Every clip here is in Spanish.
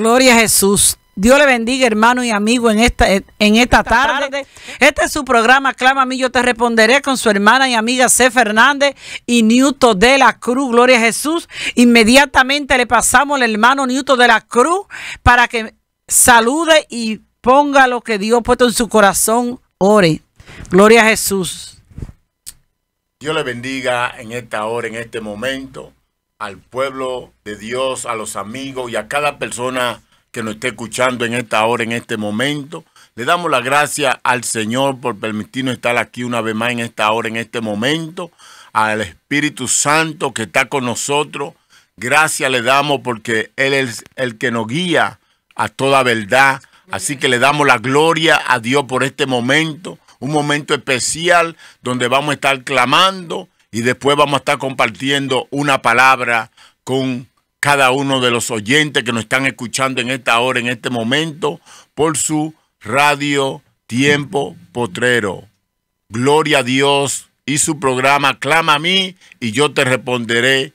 Gloria a Jesús. Dios le bendiga, hermano y amigo, en esta, en esta, tarde. Este es su programa, Clama a mí, yo te responderé con su hermana y amiga C. Fernández y Newton de la Cruz. Gloria a Jesús. Inmediatamente le pasamos al hermano Newton de la Cruz para que salude y ponga lo que Dios ha puesto en su corazón. Ore. Gloria a Jesús. Dios le bendiga en esta hora, en este momento al pueblo de Dios, a los amigos y a cada persona que nos esté escuchando en esta hora, en este momento. Le damos las gracias al Señor por permitirnos estar aquí una vez más en esta hora, en este momento. Al Espíritu Santo que está con nosotros. Gracias le damos porque Él es el que nos guía a toda verdad. Así que le damos la gloria a Dios por este momento, un momento especial donde vamos a estar clamando y después vamos a estar compartiendo una palabra con cada uno de los oyentes que nos están escuchando en esta hora, en este momento, por su radio Tiempo Potrero. Gloria a Dios y su programa Clama a mí y yo te responderé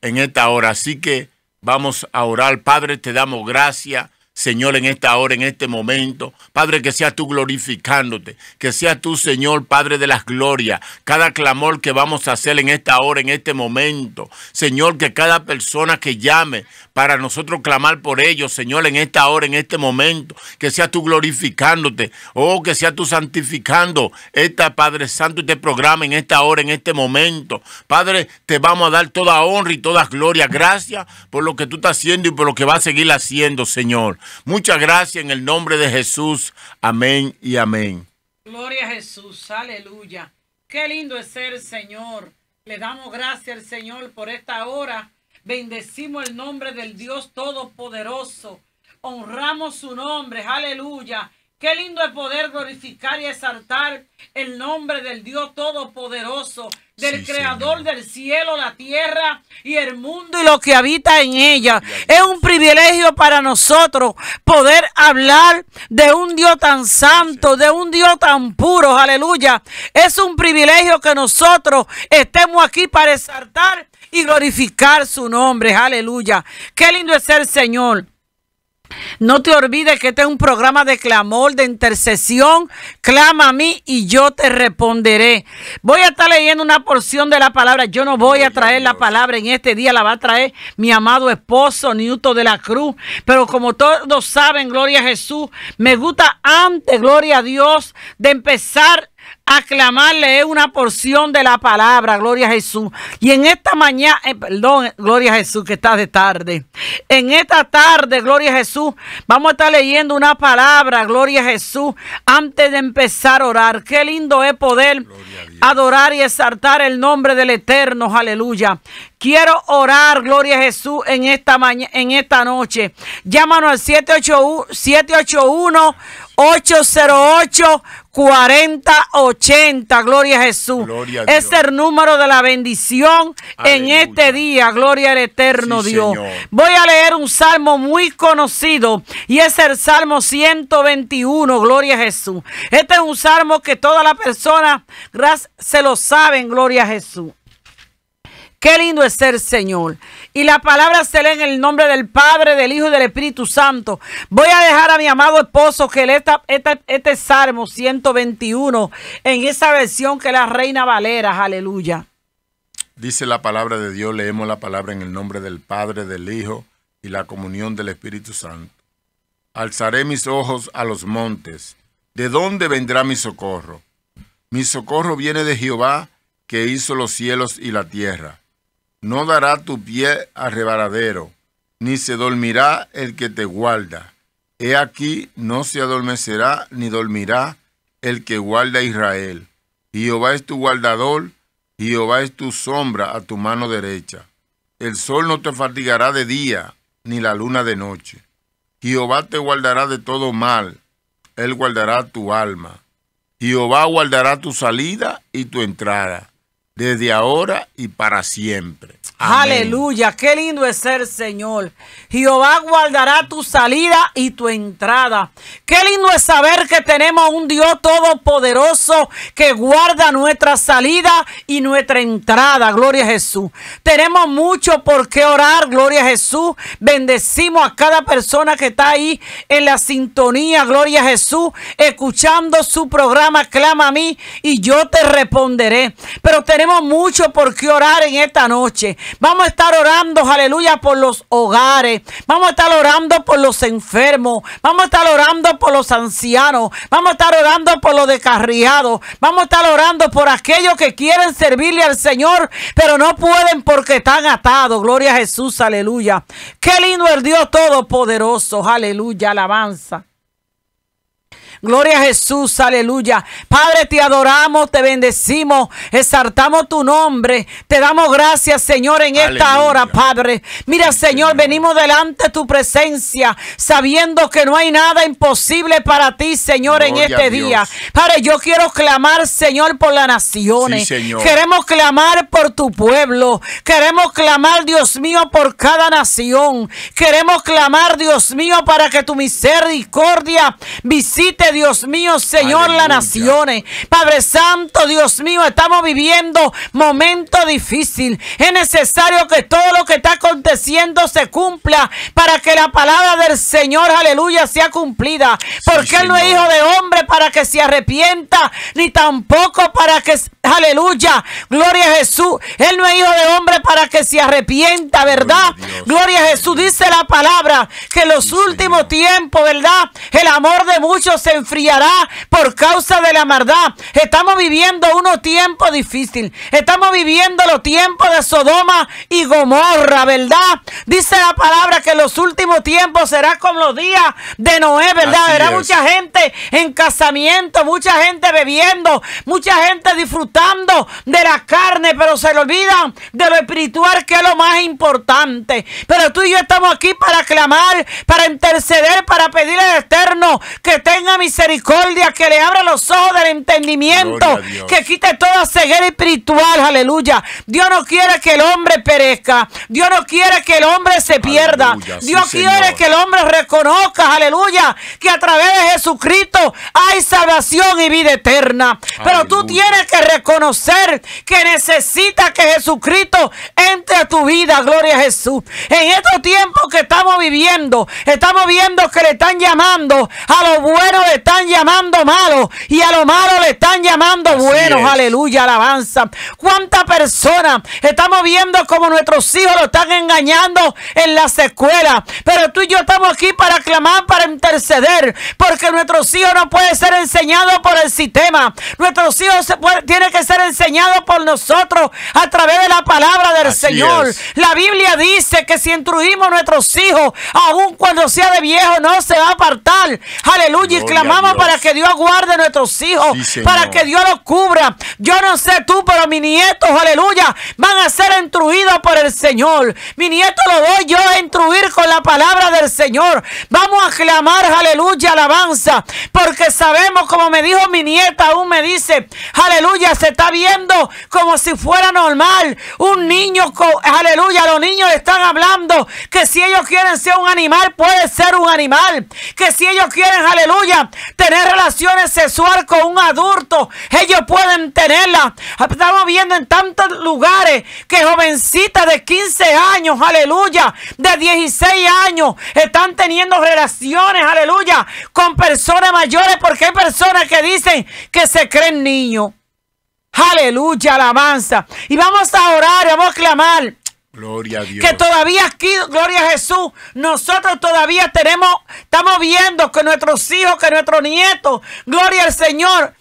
en esta hora. Así que vamos a orar. Padre, te damos gracias Señor, en esta hora, en este momento. Padre, que seas tú glorificándote, que seas tú, Señor, Padre de las glorias, cada clamor que vamos a hacer en esta hora, en este momento. Señor, que cada persona que llame para nosotros clamar por ellos, Señor, en esta hora, en este momento, que seas tú glorificándote, oh, que seas tú santificando esta, Padre Santo, te este programa en esta hora, en este momento. Padre, te vamos a dar toda honra y toda gloria. Gracias por lo que tú estás haciendo y por lo que vas a seguir haciendo, Señor. Muchas gracias en el nombre de Jesús. Amén y amén. Gloria a Jesús, aleluya. Qué lindo es ser Señor. Le damos gracias al Señor por esta hora. Bendecimos el nombre del Dios Todopoderoso. Honramos su nombre, aleluya. Qué lindo es poder glorificar y exaltar el nombre del Dios Todopoderoso del creador del cielo, la tierra y el mundo y lo que habita en ella. Es un privilegio para nosotros poder hablar de un Dios tan santo, de un Dios tan puro, aleluya. Es un privilegio que nosotros estemos aquí para exaltar y glorificar su nombre, aleluya. Qué lindo es el Señor. No te olvides que este es un programa de clamor, de intercesión. Clama a mí y yo te responderé. Voy a estar leyendo una porción de la palabra. Yo no voy a traer la palabra en este día, la va a traer mi amado esposo, Newton de la Cruz. Pero como todos saben, gloria a Jesús, me gusta antes, gloria a Dios, de empezar aclamarle una porción de la palabra, gloria a Jesús. Y en esta mañana, eh, perdón, gloria a Jesús, que está de tarde. En esta tarde, gloria a Jesús, vamos a estar leyendo una palabra, gloria a Jesús, antes de empezar a orar. Qué lindo es poder adorar y exaltar el nombre del Eterno, aleluya. Quiero orar, gloria a Jesús, en esta, mañana, en esta noche. Llámanos al 781 781 808 4080. Gloria a Jesús. Es el número de la bendición en este día. Gloria al eterno Dios. Voy a leer un salmo muy conocido y es el Salmo 121. Gloria a Jesús. Este es un salmo que todas las personas se lo saben. Gloria a Jesús. Qué lindo es ser Señor. Y la palabra se lee en el nombre del Padre, del Hijo y del Espíritu Santo. Voy a dejar a mi amado esposo que lea este Salmo 121 en esa versión que la Reina Valera. Aleluya. Dice la palabra de Dios, leemos la palabra en el nombre del Padre, del Hijo y la comunión del Espíritu Santo. Alzaré mis ojos a los montes. ¿De dónde vendrá mi socorro? Mi socorro viene de Jehová, que hizo los cielos y la tierra no dará tu pie a rebaradero, ni se dormirá el que te guarda. He aquí, no se adormecerá ni dormirá el que guarda a Israel. Jehová es tu guardador, Jehová es tu sombra a tu mano derecha. El sol no te fatigará de día, ni la luna de noche. Jehová te guardará de todo mal, él guardará tu alma. Jehová guardará tu salida y tu entrada desde ahora y para siempre. Aleluya, qué lindo es ser Señor. Jehová guardará tu salida y tu entrada. Qué lindo es saber que tenemos un Dios todopoderoso que guarda nuestra salida y nuestra entrada. Gloria a Jesús. Tenemos mucho por qué orar. Gloria a Jesús. Bendecimos a cada persona que está ahí en la sintonía. Gloria a Jesús. Escuchando su programa, clama a mí y yo te responderé. Pero tenemos mucho por qué orar en esta noche. Vamos a estar orando, aleluya, por los hogares. Vamos a estar orando por los enfermos. Vamos a estar orando por los ancianos. Vamos a estar orando por los descarriados. Vamos a estar orando por aquellos que quieren servirle al Señor, pero no pueden porque están atados. Gloria a Jesús, aleluya. Qué lindo el Dios Todopoderoso. Aleluya, alabanza. Gloria a Jesús, aleluya. Padre, te adoramos, te bendecimos, exaltamos tu nombre, te damos gracias, Señor, en esta hora, Padre. Mira, Señor, venimos delante de tu presencia, sabiendo que no hay nada imposible para ti, Señor, en este día. Padre, yo quiero clamar, Señor, por las naciones. Queremos clamar por tu pueblo. Queremos clamar, Dios mío, por cada nación. Queremos clamar, Dios mío, para que tu misericordia visite Dios mío, Señor, las naciones. Padre Santo, Dios mío, estamos viviendo momento difícil. Es necesario que todo lo que está aconteciendo se cumpla para que la palabra del Señor, aleluya, sea cumplida. Porque Él no es hijo de hombre para que se arrepienta, ni tampoco para que, aleluya, gloria a Jesús. Él no es hijo de hombre para que se arrepienta, ¿verdad? Gloria a, Jesús. Dice la palabra que en los últimos tiempos, ¿verdad? El amor de muchos se enfriará por causa de la maldad. Estamos viviendo unos tiempos difíciles. Estamos viviendo los tiempos de Sodoma y Gomorra, ¿verdad? Dice la palabra que los últimos tiempos serán como los días de Noé, ¿verdad? Habrá mucha gente en casamiento, mucha gente bebiendo, mucha gente disfrutando de la carne, pero se le olvidan de lo espiritual que es lo más importante. Pero tú y yo estamos aquí para clamar, para interceder, para pedir al Eterno que tenga misericordia misericordia, que le abra los ojos del entendimiento, que quite toda ceguera espiritual, aleluya. Dios no quiere que el hombre perezca, Dios no quiere que el hombre se pierda, Dios quiere que el hombre reconozca, aleluya, que a través de Jesucristo hay salvación y vida eterna. Pero tú tienes que reconocer que necesitas que Jesucristo entre a tu vida, gloria a Jesús. En estos tiempos que estamos viviendo, estamos viendo que le están llamando a lo bueno de están llamando malo y a lo malo le están llamando bueno. Aleluya, alabanza. ¿Cuántas personas estamos viendo como nuestros hijos lo están engañando en las escuelas? Pero tú y yo estamos aquí para clamar, para interceder, porque nuestros hijos no pueden ser enseñados por el sistema. Nuestros hijos tienen que ser enseñados por nosotros a través de la palabra del Señor. La Biblia dice que si instruimos nuestros hijos, aún cuando sea de viejo, no se va a apartar. Aleluya, y clamar Vamos para que Dios guarde a nuestros hijos, para que Dios los cubra. Yo no sé tú, pero mis nietos, aleluya, van a ser instruidos por el Señor. Mi nieto lo voy yo a instruir con la palabra del Señor. Vamos a clamar, aleluya, alabanza, porque sabemos, como me dijo mi nieta, aún me dice, aleluya, se está viendo como si fuera normal. Un niño, aleluya, los niños están hablando que si ellos quieren ser un animal, puede ser un animal. Que si ellos quieren, aleluya, tener relaciones sexuales con un adulto. Ellos pueden tenerla. Estamos viendo en tantos lugares que jovencitas de 15 años, aleluya, de 16 años, están teniendo relaciones, aleluya, con personas mayores porque hay personas que dicen que se creen niños. Aleluya, alabanza. Y vamos a orar, vamos a clamar. Gloria a Dios. Que todavía aquí, gloria a Jesús, nosotros todavía tenemos, estamos viendo que nuestros hijos, que nuestros nietos, gloria al Señor,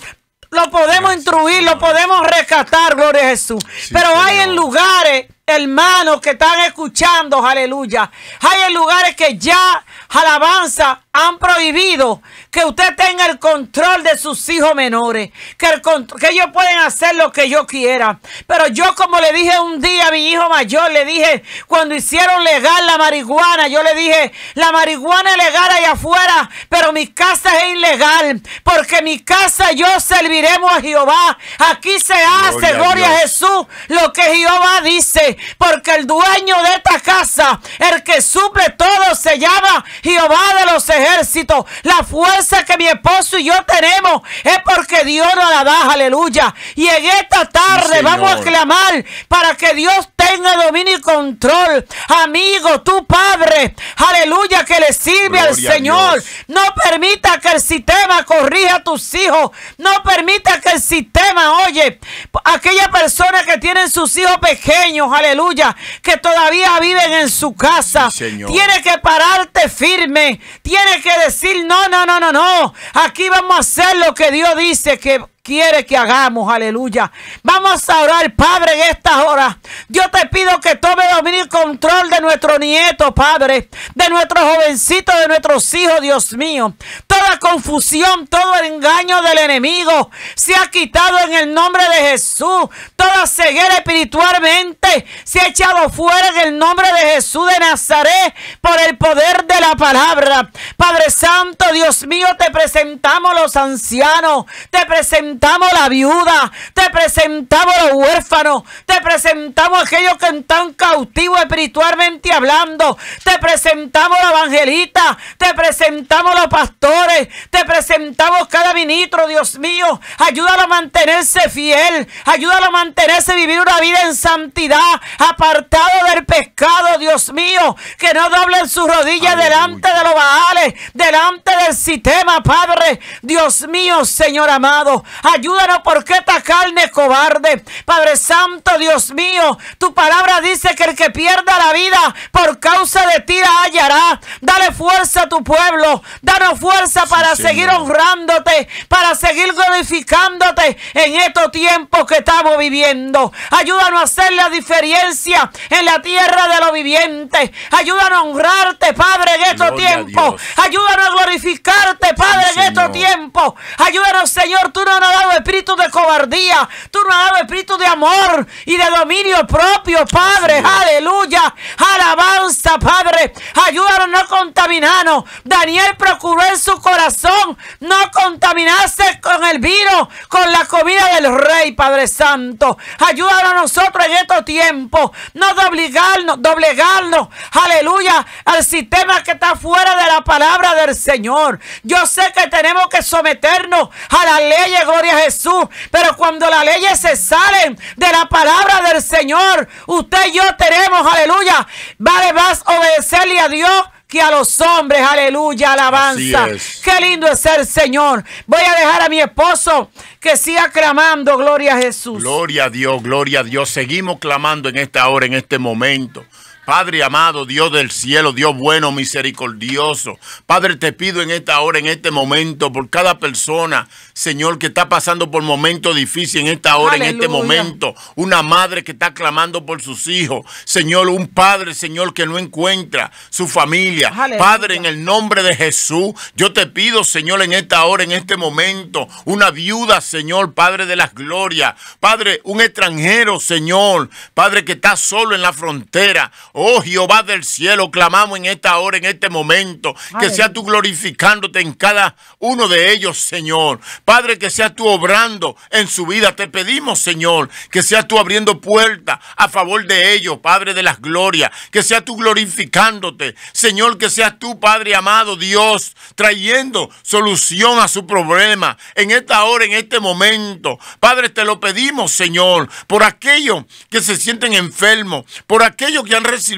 lo podemos instruir, lo podemos rescatar, gloria a Jesús. Pero hay en lugares, hermanos, que están escuchando, aleluya. Hay en lugares que ya, alabanza, han prohibido que usted tenga el control de sus hijos menores, que, ellos pueden hacer lo que yo quiera. Pero yo como le dije un día a mi hijo mayor, le dije, cuando hicieron legal la marihuana, yo le dije, la marihuana es legal allá afuera, pero mi casa es ilegal, porque mi casa yo serviremos a Jehová. Aquí se hace, gloria, a Jesús, lo que Jehová dice, porque el dueño de esta casa, el que suple todo, se llama Jehová de los ejércitos ejército. La fuerza que mi esposo y yo tenemos es porque Dios nos la da, aleluya. Y en esta tarde vamos a clamar para que Dios tenga dominio y control. Amigo, tu Padre, aleluya, que le sirve al Señor. No permita que el sistema corrija a tus hijos. No permita que el sistema, oye, aquella persona que tienen sus hijos pequeños, aleluya, que todavía viven en su casa, tiene que pararte firme, tiene que decir, no, no, no, no, no. Aquí vamos a hacer lo que Dios dice que quiere que hagamos. Aleluya. Vamos a orar, Padre, en esta hora yo te pido que tome dominio y control de nuestro nieto, Padre, de nuestro jovencito de nuestros hijos, Dios mío. Toda confusión, todo engaño del enemigo se ha quitado en el nombre de Jesús. Toda ceguera espiritualmente se ha echado fuera en el nombre de Jesús de Nazaret por el poder de la palabra. Padre Santo, Dios mío, te presentamos los ancianos. Te presentamos te presentamos la viuda, te presentamos los huérfanos, te presentamos aquellos que están cautivos espiritualmente hablando, te presentamos la evangelista, te presentamos los pastores, te presentamos cada ministro, Dios mío, ayúdalo a mantenerse fiel, ayúdalo a mantenerse vivir una vida en santidad, apartado del pescado, Dios mío, que no doblen sus rodillas delante de los baales, delante del sistema, Padre, Dios mío, Señor amado, Ayúdanos porque esta carne es cobarde. Padre Santo, Dios mío, tu palabra dice que el que pierda la vida por causa de ti la hallará. Dale fuerza a tu pueblo. Danos fuerza para seguir honrándote, para seguir glorificándote en estos tiempos que estamos viviendo. Ayúdanos a hacer la diferencia en la tierra de los vivientes. Ayúdanos a honrarte, Padre, en estos tiempos. Ayúdanos a glorificarte, Padre, en estos tiempos. Ayúdanos, Señor, tú no nos dado espíritu de cobardía, tú nos has dado espíritu de amor y de dominio propio, Padre. Aleluya. Alabanza, Padre. Ayúdanos a no contaminarnos. Daniel procuró en su corazón no contaminarse con el vino, con la comida del Rey, Padre Santo. Ayúdanos a nosotros en estos tiempos. No doblegarnos, doblegarnos. Aleluya. Al sistema que está fuera de la palabra del Señor. Yo sé que tenemos que someternos a las leyes gloria a Jesús. Pero cuando las leyes se salen de la palabra del Señor, usted y yo tenemos, aleluya, vale más obedecerle a Dios que a los hombres. Aleluya, alabanza. Qué lindo es el Señor. Voy a dejar a mi esposo que siga clamando. Gloria a Jesús. Gloria a Dios, gloria a Dios. Seguimos clamando en esta hora, en este momento. Padre amado, Dios del cielo, Dios bueno, misericordioso. Padre, te pido en esta hora, en este momento, por cada persona, Señor, que está pasando por momentos difíciles en esta hora, en este momento. Una madre que está clamando por sus hijos. Señor, un padre, Señor, que no encuentra su familia. Padre, en el nombre de Jesús, yo te pido, Señor, en esta hora, en este momento, una viuda, Señor, Padre de las glorias. Padre, un extranjero, Señor. Padre que está solo en la frontera. Oh Jehová del cielo, clamamos en esta hora, en este momento, que sea tú glorificándote en cada uno de ellos, Señor. Padre, que sea tú obrando en su vida. Te pedimos, Señor, que sea tú abriendo puertas a favor de ellos, Padre de las glorias. Que sea tú glorificándote. Señor, que seas tú, Padre amado, Dios, trayendo solución a su problema en esta hora, en este momento. Padre, te lo pedimos, Señor, por aquellos que se sienten enfermos, por aquellos que han recibido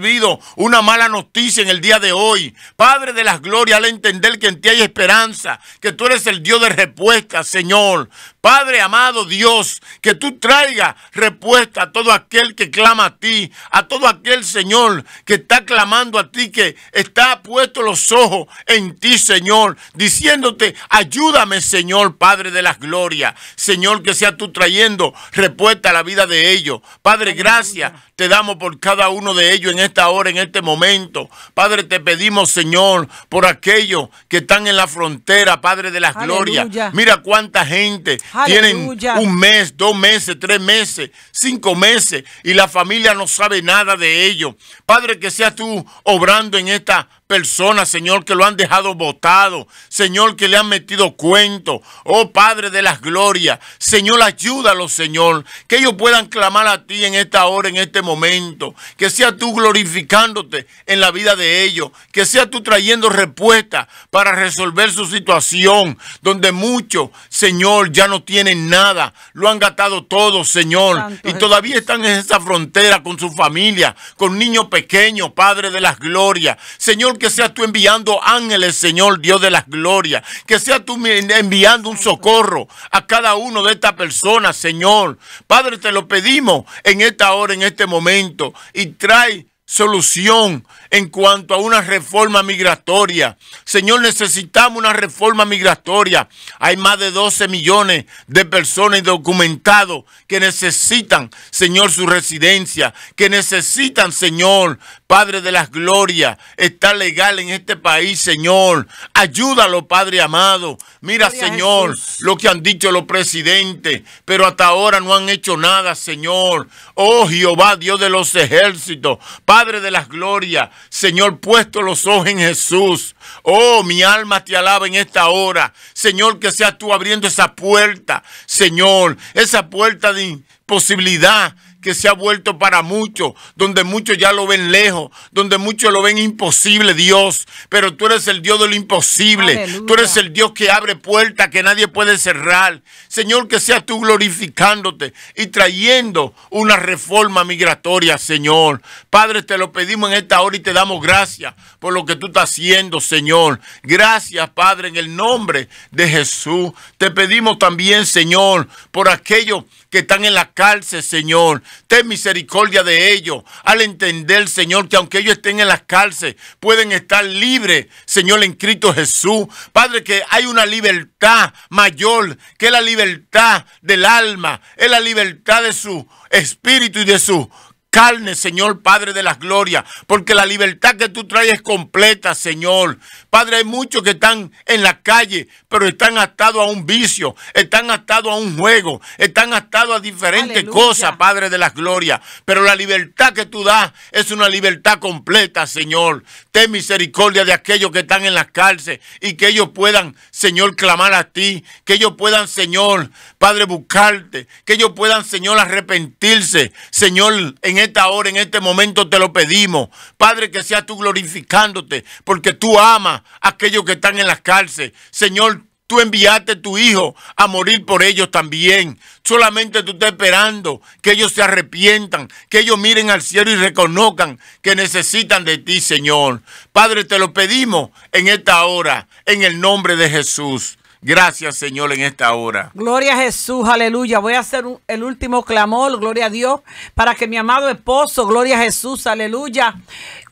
una mala noticia en el día de hoy. Padre de las glorias, al entender que en ti hay esperanza, que tú eres el Dios de respuesta, Señor. Padre amado Dios, que tú traigas respuesta a todo aquel que clama a ti, a todo aquel Señor que está clamando a ti, que está puesto los ojos en ti, Señor, diciéndote, ayúdame, Señor, Padre de las glorias. Señor, que sea tú trayendo respuesta a la vida de ellos. Padre, gracias te damos por cada uno de ellos en esta hora, en este momento. Padre, te pedimos, Señor, por aquellos que están en la frontera, Padre de las glorias. Mira cuánta gente tienen un mes, dos meses, tres meses, cinco meses y la familia no sabe nada de ello. Padre, que seas tú obrando en esta personas, Señor, que lo han dejado botado, Señor, que le han metido cuento. Oh Padre de las glorias, Señor, ayúdalos, Señor, que ellos puedan clamar a ti en esta hora, en este momento. Que sea tú glorificándote en la vida de ellos, que sea tú trayendo respuesta para resolver su situación, donde muchos, Señor, ya no tienen nada, lo han gastado todo, Señor, y todavía están en esa frontera con su familia, con niños pequeños, Padre de las glorias. Señor, que seas tú enviando ángeles, Señor Dios de las glorias. Que seas tú enviando un socorro a cada uno de estas personas, Señor. Padre, te lo pedimos en esta hora, en este momento. Y trae solución en cuanto a una reforma migratoria. Señor, necesitamos una reforma migratoria. Hay más de 12 millones de personas indocumentadas. que necesitan, Señor, su residencia, que necesitan, Señor, Padre de las glorias, estar legal en este país, Señor. Ayúdalo, Padre amado. Mira, Señor, lo que han dicho los presidentes, pero hasta ahora no han hecho nada, Señor. Oh Jehová, Dios de los ejércitos, Padre de las glorias, Señor, puesto los ojos en Jesús. Oh, mi alma te alaba en esta hora. Señor, que seas tú abriendo esa puerta. Señor, esa puerta de imposibilidad que se ha vuelto para muchos, donde muchos ya lo ven lejos, donde muchos lo ven imposible, Dios. Pero tú eres el Dios de lo imposible. Tú eres el Dios que abre puertas que nadie puede cerrar. Señor, que seas tú glorificándote y trayendo una reforma migratoria, Señor. Padre, te lo pedimos en esta hora y te damos gracias por lo que tú estás haciendo, Señor. Gracias, Padre, en el nombre de Jesús. Te pedimos también, Señor, por aquellos que están en la cárcel, Señor Ten misericordia de ellos al entender, Señor, que aunque ellos estén en las cárceles, pueden estar libres, Señor, en Cristo Jesús. Padre, que hay una libertad mayor, que la libertad del alma, es la libertad de su espíritu y de su carne, Señor, Padre de las glorias, porque la libertad que tú traes es completa, Señor. Padre, hay muchos que están en la calle, pero están atados a un vicio, están atados a un juego, están atados a diferentes cosas, Padre de las glorias. Pero la libertad que tú das es una libertad completa, Señor. Ten misericordia de aquellos que están en las cárceles y que ellos puedan, Señor, clamar a ti, que ellos puedan, Señor, Padre, buscarte, que ellos puedan, Señor, arrepentirse, Señor, en esta hora, en este momento te lo pedimos. Padre, que seas tú glorificándote, porque tú amas a aquellos que están en las cárceles. Señor, tú enviaste a tu hijo a morir por ellos también. Solamente tú estás esperando que ellos se arrepientan, que ellos miren al cielo y reconozcan que necesitan de ti, Señor. Padre, te lo pedimos en esta hora, en el nombre de Jesús. Gracias, Señor, en esta hora. Gloria a Jesús, aleluya. Voy a hacer el último clamor, gloria a Dios, para que mi amado esposo, gloria a Jesús, aleluya,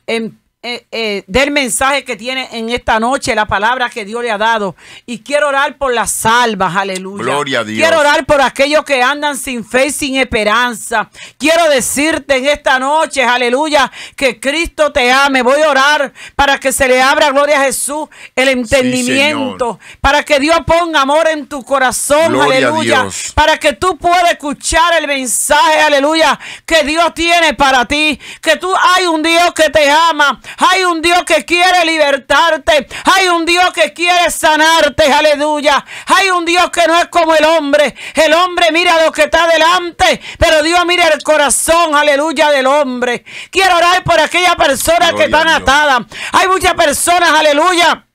en eh, eh, del mensaje que tiene en esta noche, la palabra que Dios le ha dado. Y quiero orar por las salvas, aleluya. Quiero orar por aquellos que andan sin fe y sin esperanza. Quiero decirte en esta noche, aleluya, que Cristo te ame. Voy a orar para que se le abra, gloria a Jesús, el entendimiento. para que Dios ponga amor en tu corazón, aleluya. Para que tú puedas escuchar el mensaje, aleluya, que Dios tiene para ti. Que tú hay un Dios que te ama hay un Dios que quiere libertarte. Hay un Dios que quiere sanarte. Aleluya. Hay un Dios que no es como el hombre. El hombre mira lo que está delante. Pero Dios mira el corazón. Aleluya del hombre. Quiero orar por aquellas personas que están atadas. Hay muchas personas. Aleluya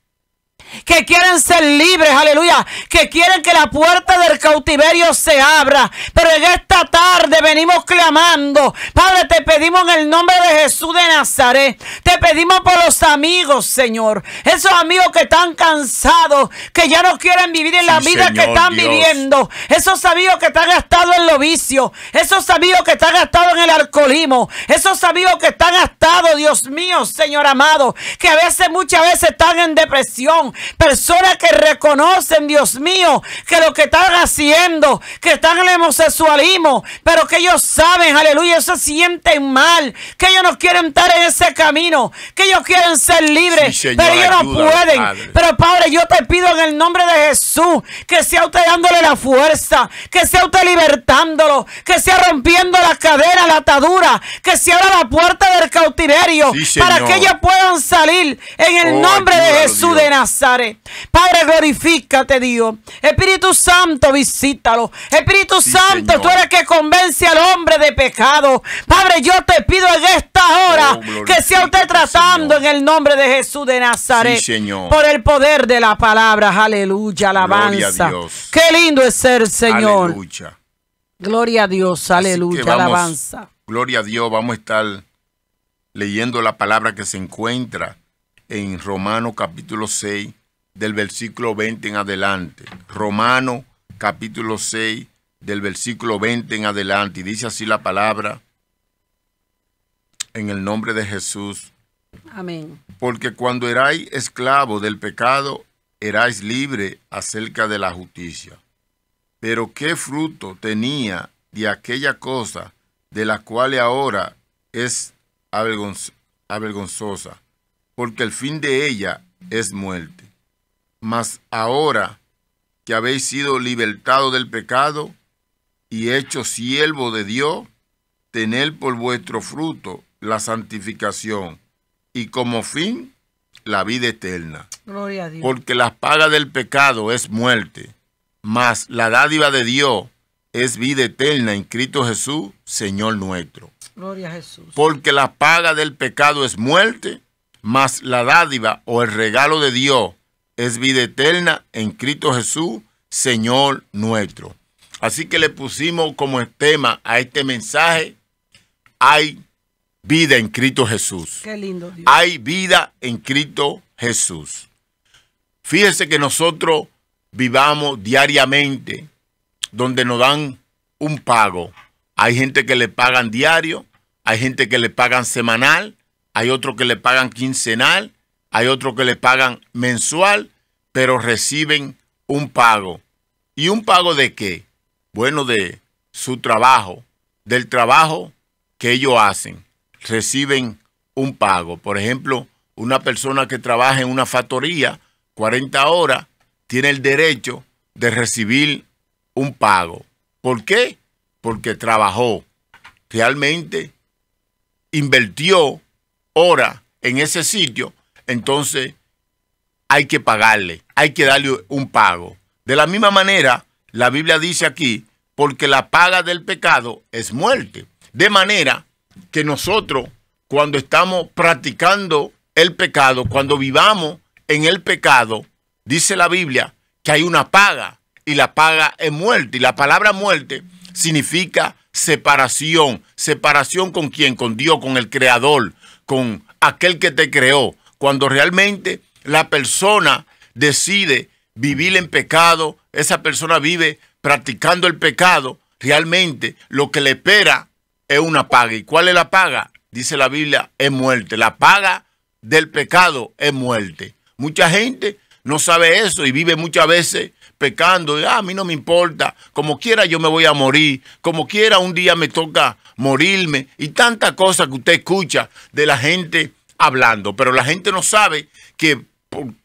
que quieren ser libres, aleluya, que quieren que la puerta del cautiverio se abra. Pero en esta tarde venimos clamando. Padre, te pedimos en el nombre de Jesús de Nazaret. Te pedimos por los amigos, Señor. Esos amigos que están cansados, que ya no quieren vivir en la vida que están viviendo. Esos amigos que están gastados en los vicios. Esos amigos que están gastados en el alcoholismo. Esos amigos que están gastados, Dios mío, Señor amado. Que a veces, muchas veces están en depresión Personas que reconocen, Dios mío, que lo que están haciendo, que están en el homosexualismo, pero que ellos saben, aleluya, se sienten mal, que ellos no quieren estar en ese camino, que ellos quieren ser libres, pero ellos no pueden. Pero Padre, yo te pido en el nombre de Jesús que sea usted dándole la fuerza, que sea usted libertándolo, que sea rompiendo la cadera, la atadura, que se abra la puerta del cautiverio para que ellos puedan salir en el oh, nombre de Jesús de Nazaret. Padre, glorifícate, Dios. Espíritu Santo, visítalo. Espíritu Santo, tú eres que convence al hombre de pecado. Padre, yo te pido en esta hora oh, que sea usted trazando en el nombre de Jesús de Nazaret. Señor. Por el poder de la palabra. Aleluya, alabanza. Qué lindo es ser, Señor. Gloria a Dios, aleluya, alabanza. Gloria a Dios, vamos a estar leyendo la palabra que se encuentra en Romano capítulo 6, del versículo 20 en adelante. Romano capítulo 6 del versículo 20 en adelante. Y dice así la palabra en el nombre de Jesús. Amén. Porque cuando erais esclavo del pecado, erais libre acerca de la justicia. Pero qué fruto tenía de aquella cosa de la cual ahora es avergonzosa, porque el fin de ella es muerte. Mas ahora que habéis sido libertado del pecado y hecho siervo de Dios, tened por vuestro fruto la santificación y como fin la vida eterna. Porque la paga del pecado es muerte, mas la dádiva de Dios es vida eterna en Cristo Jesús, Señor nuestro. Porque la paga del pecado es muerte, mas la dádiva o el regalo de Dios es vida eterna en Cristo Jesús, Señor nuestro. Así que le pusimos como tema a este mensaje, hay vida en Cristo Jesús. Qué lindo. Hay vida en Cristo Jesús. Fíjese que nosotros vivamos diariamente donde nos dan un pago. Hay gente que le pagan diario, hay gente que le pagan semanal, hay otro que le pagan quincenal, hay otros que le pagan mensual, pero reciben un pago. ¿Y un pago de qué? Bueno, de su trabajo, del trabajo que ellos hacen. Reciben un pago. Por ejemplo, una persona que trabaja en una factoría 40 horas tiene el derecho de recibir un pago. ¿Por qué? Porque trabajó, realmente invirtió horas en ese sitio entonces hay que pagarle, hay que darle un pago. De la misma manera, la Biblia dice aquí, porque la paga del pecado es muerte. De manera que nosotros, cuando estamos practicando el pecado, cuando vivamos en el pecado, dice la Biblia que hay una paga y la paga es muerte. Y la palabra muerte significa separación. ¿Separación con quién? Con Dios, con el Creador, con aquel que te creó cuando realmente la persona decide vivir en pecado, esa persona vive practicando el pecado, realmente lo que le espera es una paga. ¿Y cuál es la paga? Dice la Biblia, es muerte. La paga del pecado es muerte. Mucha gente no sabe eso y vive muchas veces pecando. Ah, a mí no me importa, como quiera yo me voy a morir, como quiera un día me toca morirme. Y tanta cosa que usted escucha de la gente hablando, pero la gente no sabe que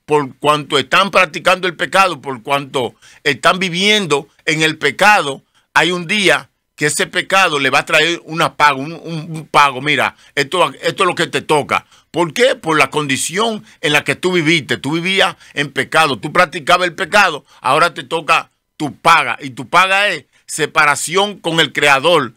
por, cuanto están practicando el pecado, por cuanto están viviendo en el pecado, hay un día que ese pecado le va a traer una pago, un, pago. Mira, esto, esto es lo que te toca. ¿Por qué? Por la condición en la que tú viviste. Tú vivías en pecado, tú practicabas el pecado, ahora te toca tu paga. Y tu paga es separación con el Creador.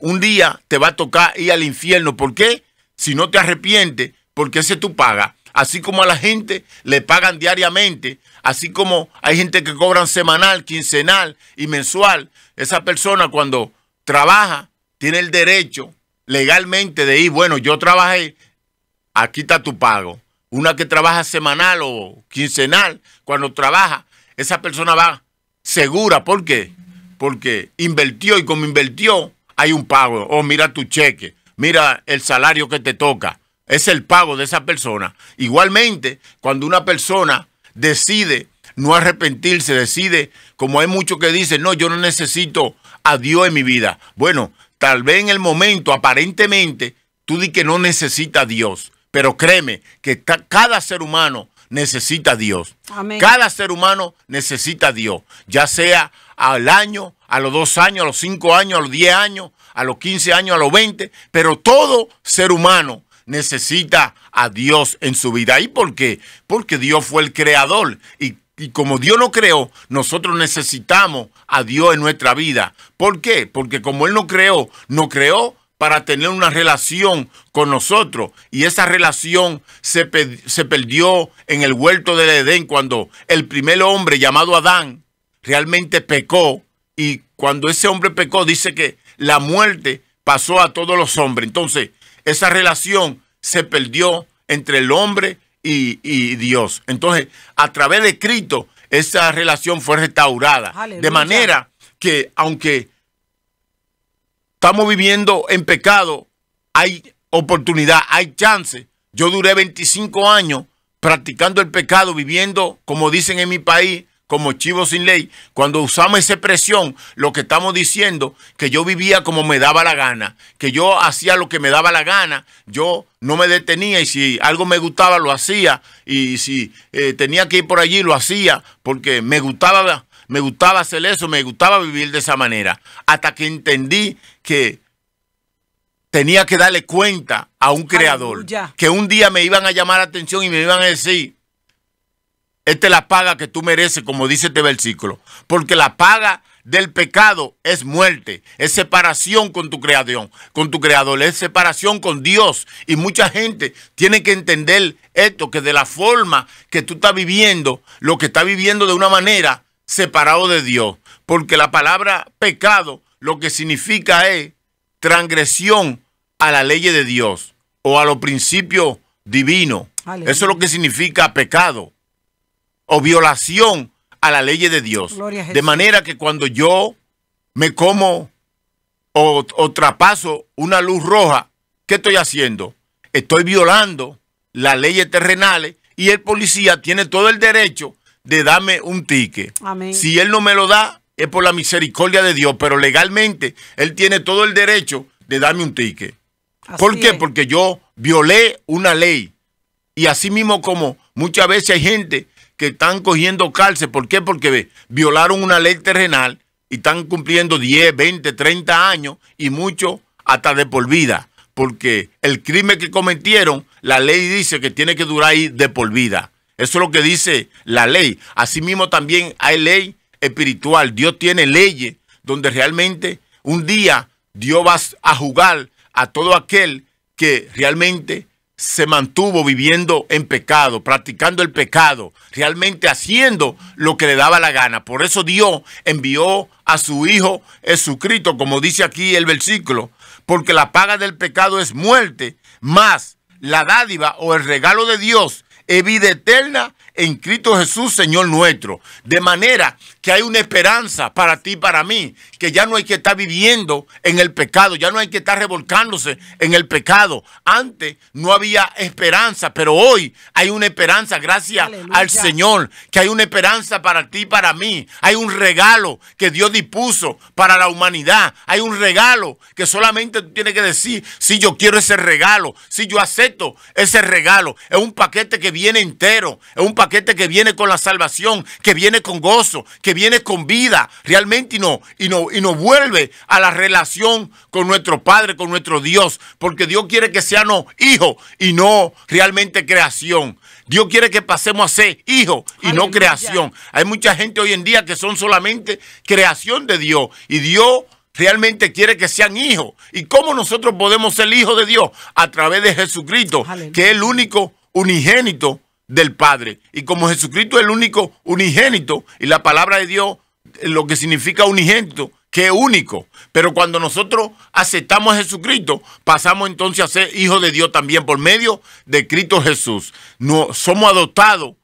Un día te va a tocar ir al infierno. ¿Por qué? si no te arrepientes, porque ese tú paga. Así como a la gente le pagan diariamente, así como hay gente que cobran semanal, quincenal y mensual, esa persona cuando trabaja tiene el derecho legalmente de ir, bueno, yo trabajé, aquí está tu pago. Una que trabaja semanal o quincenal, cuando trabaja, esa persona va segura. ¿Por qué? Porque invirtió y como invirtió, hay un pago. O oh, mira tu cheque mira el salario que te toca, es el pago de esa persona. Igualmente, cuando una persona decide no arrepentirse, decide, como hay muchos que dicen, no, yo no necesito a Dios en mi vida. Bueno, tal vez en el momento, aparentemente, tú di que no necesita a Dios, pero créeme que cada ser humano necesita a Dios. Cada ser humano necesita a Dios, ya sea al año, a los dos años, a los cinco años, a los diez años, a los 15 años, a los 20, pero todo ser humano necesita a Dios en su vida. ¿Y por qué? Porque Dios fue el creador y, como Dios no creó, nosotros necesitamos a Dios en nuestra vida. ¿Por qué? Porque como Él no creó, no creó para tener una relación con nosotros. Y esa relación se, se, perdió en el huerto del Edén cuando el primer hombre llamado Adán realmente pecó. Y cuando ese hombre pecó, dice que la muerte pasó a todos los hombres. Entonces, esa relación se perdió entre el hombre y, Dios. Entonces, a través de Cristo, esa relación fue restaurada. De manera que, aunque estamos viviendo en pecado, hay oportunidad, hay chance. Yo duré 25 años practicando el pecado, viviendo, como dicen en mi país, como chivo sin ley, cuando usamos esa expresión, lo que estamos diciendo, que yo vivía como me daba la gana, que yo hacía lo que me daba la gana, yo no me detenía y si algo me gustaba lo hacía y si eh, tenía que ir por allí lo hacía porque me gustaba, me gustaba hacer eso, me gustaba vivir de esa manera, hasta que entendí que tenía que darle cuenta a un creador, que un día me iban a llamar la atención y me iban a decir, esta es la paga que tú mereces, como dice este versículo. Porque la paga del pecado es muerte, es separación con tu creación, con tu creador, es separación con Dios. Y mucha gente tiene que entender esto, que de la forma que tú estás viviendo, lo que estás viviendo de una manera separado de Dios. Porque la palabra pecado lo que significa es transgresión a la ley de Dios o a los principios divinos. Eso es lo que significa pecado o violación a la ley de Dios. De manera que cuando yo me como o, una luz roja, ¿qué estoy haciendo? Estoy violando las leyes terrenales y el policía tiene todo el derecho de darme un ticket. Si él no me lo da, es por la misericordia de Dios, pero legalmente él tiene todo el derecho de darme un ticket. ¿Por qué? Porque yo violé una ley. Y así mismo como muchas veces hay gente que están cogiendo cárcel. ¿Por qué? Porque violaron una ley terrenal y están cumpliendo 10, 20, 30 años y mucho hasta de por vida. Porque el crimen que cometieron, la ley dice que tiene que durar ahí de por vida. Eso es lo que dice la ley. Asimismo también hay ley espiritual. Dios tiene leyes donde realmente un día Dios va a jugar a todo aquel que realmente se mantuvo viviendo en pecado, practicando el pecado, realmente haciendo lo que le daba la gana. Por eso Dios envió a su Hijo Jesucristo, como dice aquí el versículo, porque la paga del pecado es muerte, más la dádiva o el regalo de Dios es vida eterna en Cristo Jesús, Señor nuestro. De manera que hay una esperanza para ti y para mí, que ya no hay que estar viviendo en el pecado, ya no hay que estar revolcándose en el pecado. Antes no había esperanza, pero hoy hay una esperanza, gracias al Señor, que hay una esperanza para ti y para mí. Hay un regalo que Dios dispuso para la humanidad. Hay un regalo que solamente tú tienes que decir si yo quiero ese regalo, si yo acepto ese regalo. Es un paquete que viene entero, es un paquete que viene con la salvación, que viene con gozo, que viene con vida, realmente y no, y no, y nos vuelve a la relación con nuestro Padre, con nuestro Dios, porque Dios quiere que seamos hijos y no realmente creación. Dios quiere que pasemos a ser hijos y no creación. Hay mucha gente hoy en día que son solamente creación de Dios y Dios realmente quiere que sean hijos. ¿Y cómo nosotros podemos ser hijos de Dios? A través de Jesucristo, que es el único unigénito del Padre. Y como Jesucristo es el único unigénito, y la palabra de Dios, lo que significa unigénito, que es único. Pero cuando nosotros aceptamos a Jesucristo, pasamos entonces a ser hijos de Dios también por medio de Cristo Jesús. No, somos adoptados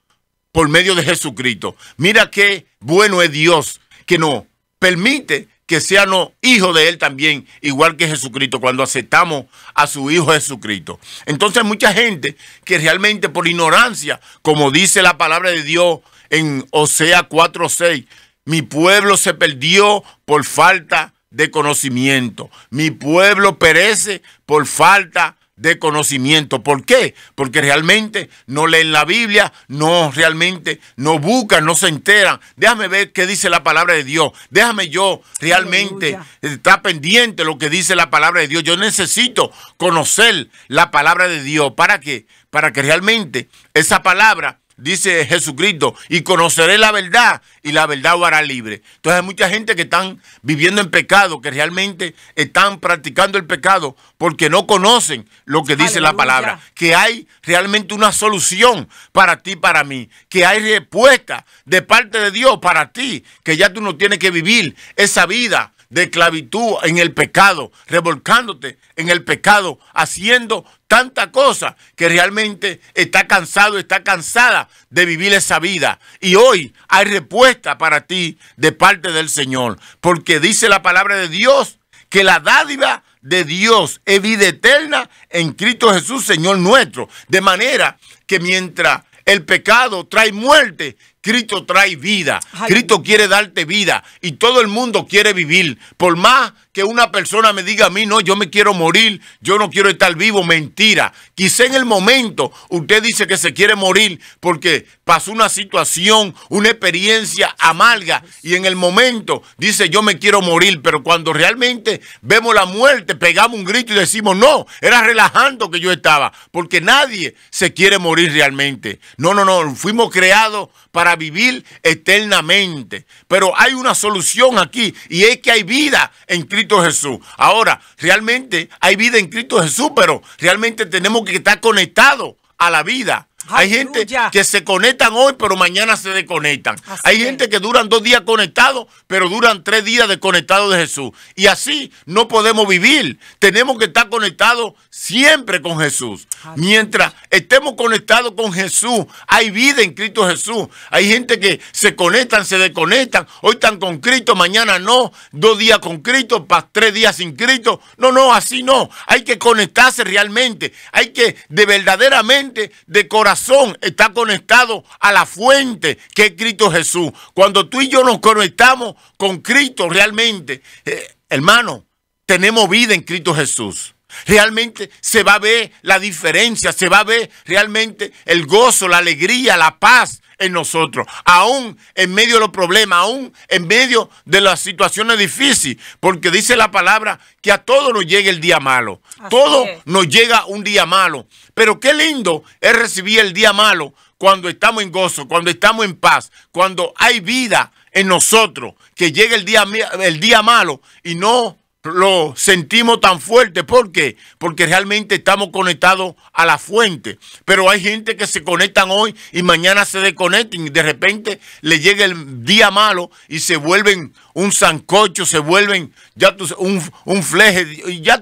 por medio de Jesucristo. Mira qué bueno es Dios que nos permite que seamos hijos de Él también, igual que Jesucristo, cuando aceptamos a su Hijo Jesucristo. Entonces mucha gente que realmente por ignorancia, como dice la palabra de Dios en Osea 4.6, mi pueblo se perdió por falta de conocimiento, mi pueblo perece por falta de conocimiento. ¿Por qué? Porque realmente no leen la Biblia, no realmente no buscan, no se enteran. Déjame ver qué dice la palabra de Dios. Déjame yo realmente estar pendiente de lo que dice la palabra de Dios. Yo necesito conocer la palabra de Dios. ¿Para qué? Para que realmente esa palabra dice Jesucristo, y conoceré la verdad y la verdad lo hará libre. Entonces hay mucha gente que están viviendo en pecado, que realmente están practicando el pecado porque no conocen lo que dice la palabra, que hay realmente una solución para ti, para mí, que hay respuesta de parte de Dios para ti, que ya tú no tienes que vivir esa vida de esclavitud en el pecado, revolcándote en el pecado, haciendo tanta cosa que realmente está cansado, está cansada de vivir esa vida. Y hoy hay respuesta para ti de parte del Señor, porque dice la palabra de Dios que la dádiva de Dios es vida eterna en Cristo Jesús, Señor nuestro. De manera que mientras el pecado trae muerte, Cristo trae vida. Cristo quiere darte vida y todo el mundo quiere vivir. Por más que una persona me diga a mí, no, yo me quiero morir, yo no quiero estar vivo, mentira. Quizá en el momento usted dice que se quiere morir porque pasó una situación, una experiencia amarga y en el momento dice yo me quiero morir, pero cuando realmente vemos la muerte, pegamos un grito y decimos, no, era relajando que yo estaba, porque nadie se quiere morir realmente. No, no, no, fuimos creados para vivir eternamente, pero hay una solución aquí y es que hay vida en Cristo Jesús. Ahora, realmente hay vida en Cristo Jesús, pero realmente tenemos que estar conectados a la vida hay gente que se conectan hoy, pero mañana se desconectan. Hay gente que duran dos días conectados, pero duran tres días desconectados de Jesús. Y así no podemos vivir. Tenemos que estar conectados siempre con Jesús. Mientras estemos conectados con Jesús, hay vida en Cristo Jesús. Hay gente que se conectan, se desconectan. Hoy están con Cristo, mañana no. Dos días con Cristo, para tres días sin Cristo. No, no, así no. Hay que conectarse realmente. Hay que de verdaderamente, de corazón corazón está conectado a la fuente que es Cristo Jesús. Cuando tú y yo nos conectamos con Cristo realmente, eh, hermano, tenemos vida en Cristo Jesús. Realmente se va a ver la diferencia, se va a ver realmente el gozo, la alegría, la paz en nosotros, aún en medio de los problemas, aún en medio de las situaciones difíciles, porque dice la palabra que a todos nos llega el día malo, todo nos llega un día malo, pero qué lindo es recibir el día malo cuando estamos en gozo, cuando estamos en paz, cuando hay vida en nosotros, que llega el día, el día malo y no lo sentimos tan fuerte. ¿Por qué? Porque realmente estamos conectados a la fuente. Pero hay gente que se conectan hoy y mañana se desconectan y de repente le llega el día malo y se vuelven un zancocho, se vuelven ya un, un fleje. Ya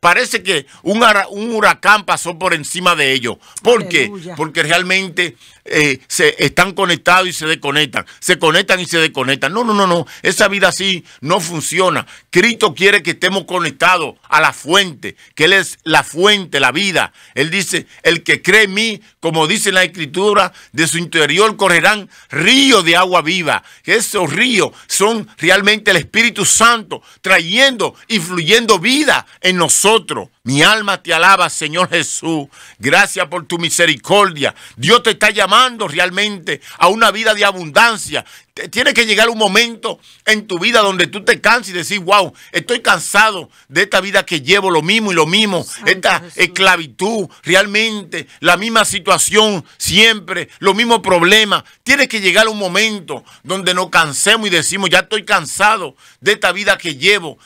parece que un, un, huracán pasó por encima de ellos. ¿Por qué? Porque realmente eh, se están conectados y se desconectan. Se conectan y se desconectan. No, no, no, no. Esa vida así no funciona. Cristo quiere quiere que estemos conectados a la fuente, que Él es la fuente, la vida. Él dice, el que cree en mí, como dice la escritura, de su interior correrán ríos de agua viva. Esos ríos son realmente el Espíritu Santo trayendo y fluyendo vida en nosotros. Mi alma te alaba, Señor Jesús. Gracias por tu misericordia. Dios te está llamando realmente a una vida de abundancia. Tiene que llegar un momento en tu vida donde tú te canses y decir, wow, estoy cansado de esta vida que llevo, lo mismo y lo mismo, esta esclavitud, realmente la misma situación siempre, los mismos problemas. Tiene que llegar un momento donde nos cansemos y decimos, ya estoy cansado de esta vida que llevo,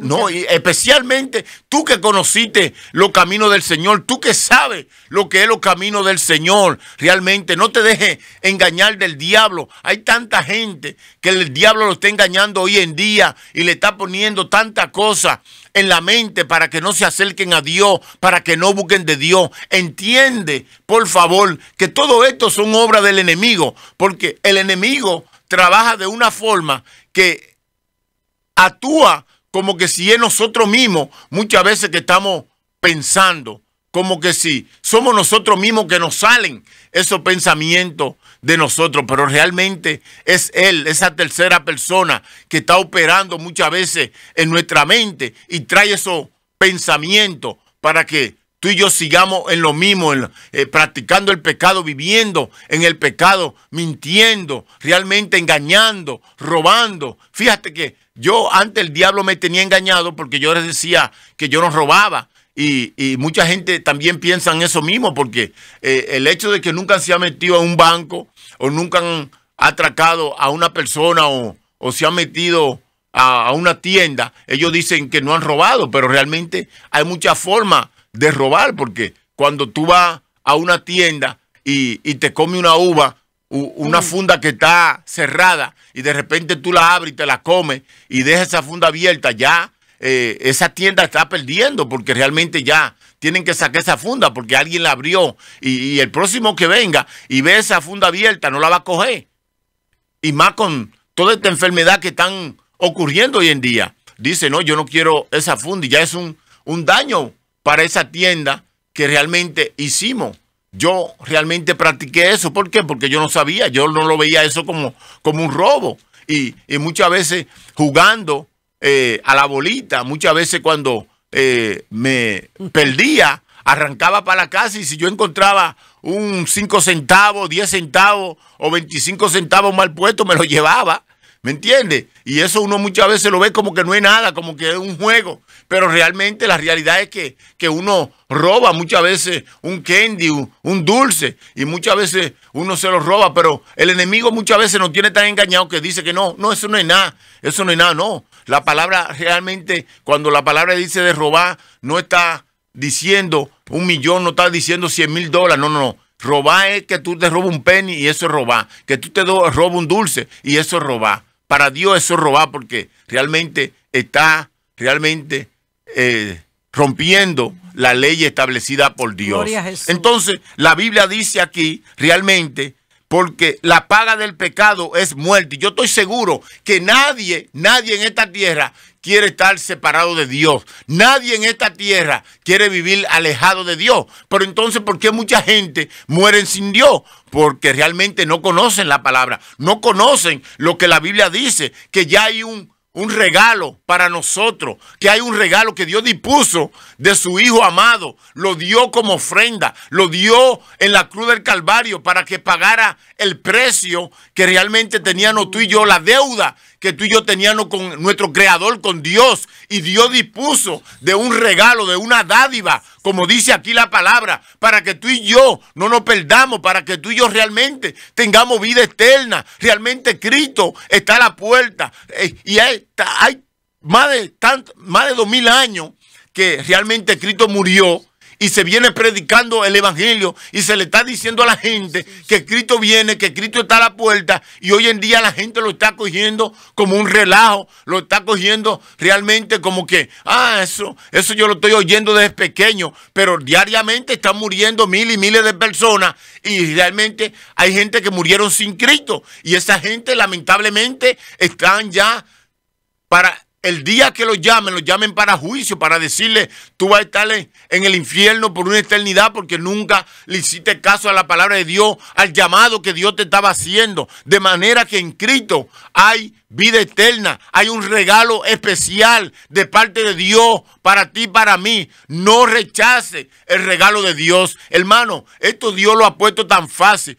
no, y especialmente tú que conociste los caminos del Señor, tú que sabes lo que es los caminos del Señor, realmente no te dejes engañar del diablo. Hay tanta gente que el diablo lo está engañando hoy en día y le está poniendo tanta cosa en la mente para que no se acerquen a Dios, para que no busquen de Dios. Entiende, por favor, que todo esto son obra del enemigo, porque el enemigo trabaja de una forma que actúa como que si es nosotros mismos, muchas veces que estamos pensando, como que si somos nosotros mismos que nos salen esos pensamientos de nosotros, pero realmente es Él, esa tercera persona que está operando muchas veces en nuestra mente y trae esos pensamientos para que tú y yo sigamos en lo mismo, en, eh, practicando el pecado, viviendo en el pecado, mintiendo, realmente engañando, robando. Fíjate que yo antes el diablo me tenía engañado porque yo les decía que yo no robaba. Y, mucha gente también piensa en eso mismo, porque eh, el hecho de que nunca se ha metido a un banco o nunca han atracado a una persona o, se ha metido a, una tienda, ellos dicen que no han robado, pero realmente hay muchas formas de robar, porque cuando tú vas a una tienda y, y te come una uva, una funda que está cerrada y de repente tú la abres y te la comes y dejas esa funda abierta, ya eh, esa tienda está perdiendo porque realmente ya tienen que sacar esa funda porque alguien la abrió y, el próximo que venga y ve esa funda abierta no la va a coger. Y más con toda esta enfermedad que están ocurriendo hoy en día. Dice, no, yo no quiero esa funda y ya es un, un daño para esa tienda que realmente hicimos yo realmente practiqué eso. ¿Por qué? Porque yo no sabía, yo no lo veía eso como, como un robo. Y, muchas veces jugando eh, a la bolita, muchas veces cuando eh, me perdía, arrancaba para la casa y si yo encontraba un 5 centavos, 10 centavos o 25 centavos mal puesto, me lo llevaba. ¿Me entiendes? Y eso uno muchas veces lo ve como que no es nada, como que es un juego pero realmente la realidad es que, que uno roba muchas veces un candy, un, dulce, y muchas veces uno se lo roba, pero el enemigo muchas veces nos tiene tan engañado que dice que no, no, eso no es nada, eso no es nada, no. La palabra realmente, cuando la palabra dice de robar, no está diciendo un millón, no está diciendo cien mil dólares, no, no, no. Robar es que tú te robas un penny y eso es robar, que tú te robas un dulce y eso es robar. Para Dios eso es robar porque realmente está, realmente eh, rompiendo la ley establecida por Dios. Entonces, la Biblia dice aquí realmente, porque la paga del pecado es muerte. Yo estoy seguro que nadie, nadie en esta tierra quiere estar separado de Dios. Nadie en esta tierra quiere vivir alejado de Dios. Pero entonces, ¿por qué mucha gente muere sin Dios? Porque realmente no conocen la palabra, no conocen lo que la Biblia dice, que ya hay un un regalo para nosotros, que hay un regalo que Dios dispuso de su Hijo amado, lo dio como ofrenda, lo dio en la cruz del Calvario para que pagara el precio que realmente teníamos tú y yo, la deuda que tú y yo teníamos con nuestro creador, con Dios. Y Dios dispuso de un regalo, de una dádiva, como dice aquí la palabra, para que tú y yo no nos perdamos, para que tú y yo realmente tengamos vida eterna. Realmente Cristo está a la puerta. Eh, y hay, más de dos mil años que realmente Cristo murió y se viene predicando el Evangelio y se le está diciendo a la gente que Cristo viene, que Cristo está a la puerta y hoy en día la gente lo está cogiendo como un relajo, lo está cogiendo realmente como que, ah, eso, eso yo lo estoy oyendo desde pequeño, pero diariamente están muriendo mil y miles de personas y realmente hay gente que murieron sin Cristo y esa gente lamentablemente están ya para el día que lo llamen, lo llamen para juicio, para decirle, tú vas a estar en el infierno por una eternidad porque nunca le hiciste caso a la palabra de Dios, al llamado que Dios te estaba haciendo. De manera que en Cristo hay vida eterna. Hay un regalo especial de parte de Dios para ti, para mí. No rechace el regalo de Dios. Hermano, esto Dios lo ha puesto tan fácil.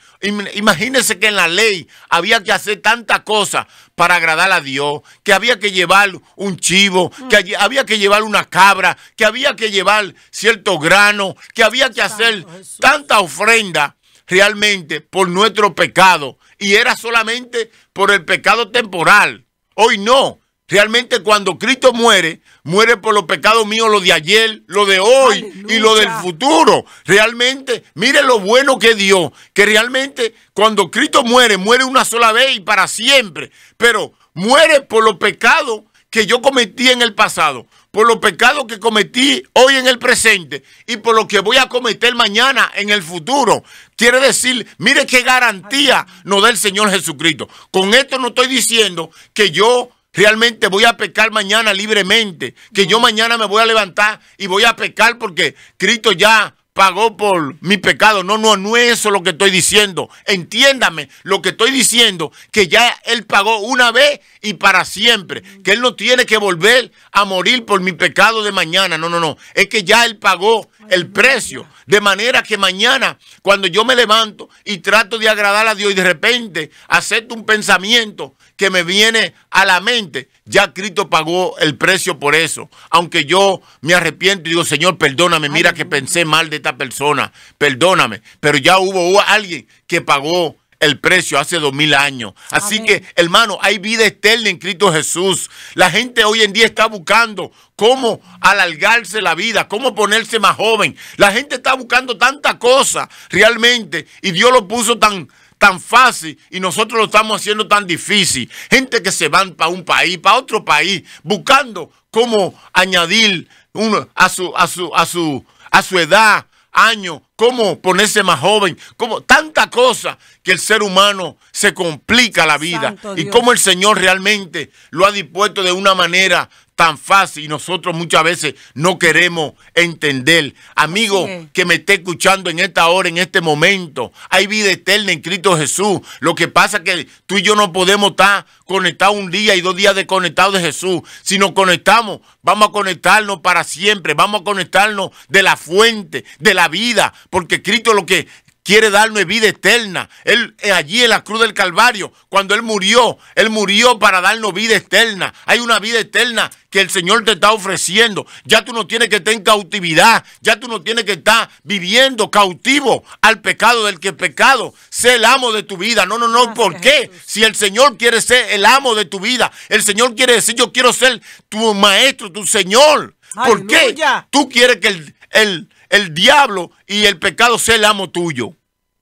Imagínense que en la ley había que hacer tanta cosas para agradar a Dios, que había que llevar un chivo, mm. que había que llevar una cabra, que había que llevar cierto grano, que había que hacer tanta ofrenda realmente por nuestro pecado y era solamente por el pecado temporal. Hoy no. Realmente cuando Cristo muere, muere por los pecados míos, lo de ayer, lo de hoy y lo del futuro. Realmente, mire lo bueno que dio, que realmente cuando Cristo muere, muere una sola vez y para siempre, pero muere por los pecados que yo cometí en el pasado, por los pecados que cometí hoy en el presente y por lo que voy a cometer mañana en el futuro. Quiere decir, mire qué garantía nos da el Señor Jesucristo. Con esto no estoy diciendo que yo realmente voy a pecar mañana libremente, que yo mañana me voy a levantar y voy a pecar porque Cristo ya pagó por mi pecado. No, no, no es eso lo que estoy diciendo. Entiéndame lo que estoy diciendo, que ya Él pagó una vez y para siempre, que Él no tiene que volver a morir por mi pecado de mañana. No, no, no. Es que ya Él pagó el precio. De manera que mañana, cuando yo me levanto y trato de agradar a Dios y de repente acepto un pensamiento que me viene a la mente, ya Cristo pagó el precio por eso. Aunque yo me arrepiento y digo, Señor, perdóname, mira que pensé mal de esta persona, perdóname. Pero ya hubo, hubo alguien que pagó el precio hace dos mil años. Así que, hermano, hay vida eterna en Cristo Jesús. La gente hoy en día está buscando cómo alargarse la vida, cómo ponerse más joven. La gente está buscando tanta cosa realmente y Dios lo puso tan, tan fácil y nosotros lo estamos haciendo tan difícil. Gente que se van para un país, para otro país, buscando cómo añadir uno a su, a su, a su, a su edad años, cómo ponerse más joven, como tanta cosa que el ser humano se complica la vida y cómo el Señor realmente lo ha dispuesto de una manera tan fácil y nosotros muchas veces no queremos entender. Amigo que me esté escuchando en esta hora, en este momento, hay vida eterna en Cristo Jesús. Lo que pasa es que tú y yo no podemos estar conectados un día y dos días desconectados de Jesús. Si nos conectamos, vamos a conectarnos para siempre, vamos a conectarnos de la fuente, de la vida, porque Cristo lo que quiere darnos vida eterna. Él eh, allí en la cruz del Calvario, cuando Él murió, Él murió para darnos vida eterna. Hay una vida eterna que el Señor te está ofreciendo. Ya tú no tienes que estar en cautividad, ya tú no tienes que estar viviendo cautivo al pecado del que pecado Sé el amo de tu vida. No, no, no, ¿por qué? Si el Señor quiere ser el amo de tu vida, el Señor quiere decir yo quiero ser tu maestro, tu Señor. ¿Por qué? Tú quieres que el, el el diablo y el pecado sea el amo tuyo.